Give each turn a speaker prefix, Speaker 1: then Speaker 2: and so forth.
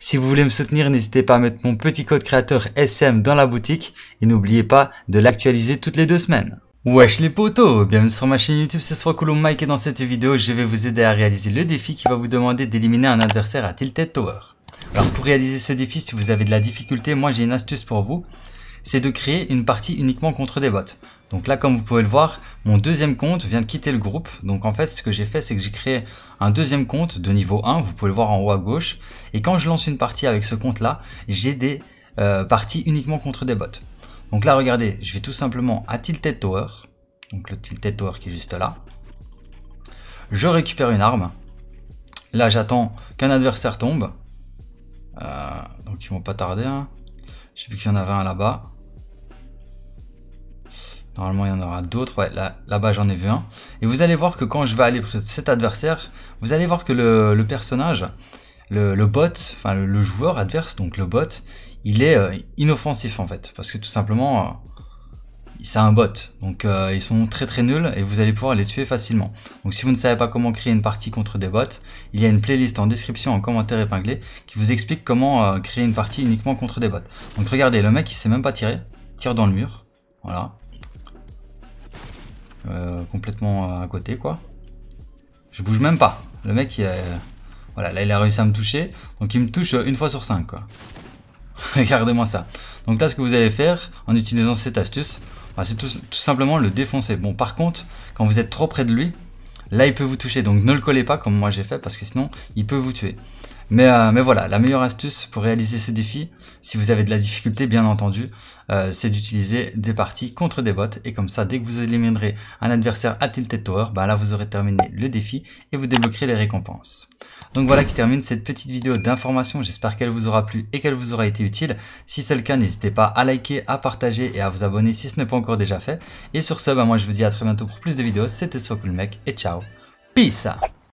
Speaker 1: Si vous voulez me soutenir, n'hésitez pas à mettre mon petit code créateur SM dans la boutique et n'oubliez pas de l'actualiser toutes les deux semaines. Wesh les potos Bienvenue sur ma chaîne YouTube, ce sera Coulomb Mike et dans cette vidéo, je vais vous aider à réaliser le défi qui va vous demander d'éliminer un adversaire à Tilted Tower. Alors pour réaliser ce défi, si vous avez de la difficulté, moi j'ai une astuce pour vous c'est de créer une partie uniquement contre des bots. Donc là, comme vous pouvez le voir, mon deuxième compte vient de quitter le groupe. Donc en fait, ce que j'ai fait, c'est que j'ai créé un deuxième compte de niveau 1, vous pouvez le voir en haut à gauche. Et quand je lance une partie avec ce compte-là, j'ai des euh, parties uniquement contre des bots. Donc là, regardez, je vais tout simplement à Tilted Tower. Donc le Tilted Tower qui est juste là. Je récupère une arme. Là, j'attends qu'un adversaire tombe. Euh, donc ils vont pas tarder. Hein. J'ai vu qu'il y en avait un là-bas. Normalement, il y en aura d'autres. Ouais, là-bas, j'en ai vu un. Et vous allez voir que quand je vais aller près de cet adversaire, vous allez voir que le, personnage, le, bot, enfin le, joueur adverse, donc le bot, il est euh, inoffensif en fait. Parce que tout simplement, euh, c'est un bot. Donc euh, ils sont très très nuls et vous allez pouvoir les tuer facilement. Donc si vous ne savez pas comment créer une partie contre des bots, il y a une playlist en description, en commentaire épinglé, qui vous explique comment euh, créer une partie uniquement contre des bots. Donc regardez, le mec il sait même pas tirer, tire dans le mur, voilà. Euh, complètement à côté quoi. Je bouge même pas. Le mec, il voilà, là il a réussi à me toucher, donc il me touche une fois sur cinq quoi. Regardez-moi ça. Donc là, ce que vous allez faire en utilisant cette astuce, bah, c'est tout, simplement le défoncer. Bon, par contre, quand vous êtes trop près de lui, là, il peut vous toucher. Donc ne le collez pas comme moi j'ai fait parce que sinon, il peut vous tuer. Euh, mais, voilà, la meilleure astuce pour réaliser ce défi, si vous avez de la difficulté bien entendu, euh, c'est d'utiliser des parties contre des bots. Et comme ça, dès que vous éliminerez un adversaire à Tilted Tower, bah là vous aurez terminé le défi et vous débloquerez les récompenses. Donc voilà qui termine cette petite vidéo d'information. J'espère qu'elle vous aura plu et qu'elle vous aura été utile. Si c'est le cas, n'hésitez pas à liker, à partager et à vous abonner si ce n'est pas encore déjà fait. Et sur ce, bah moi je vous dis à très bientôt pour plus de vidéos. C'était Soit et ciao. Peace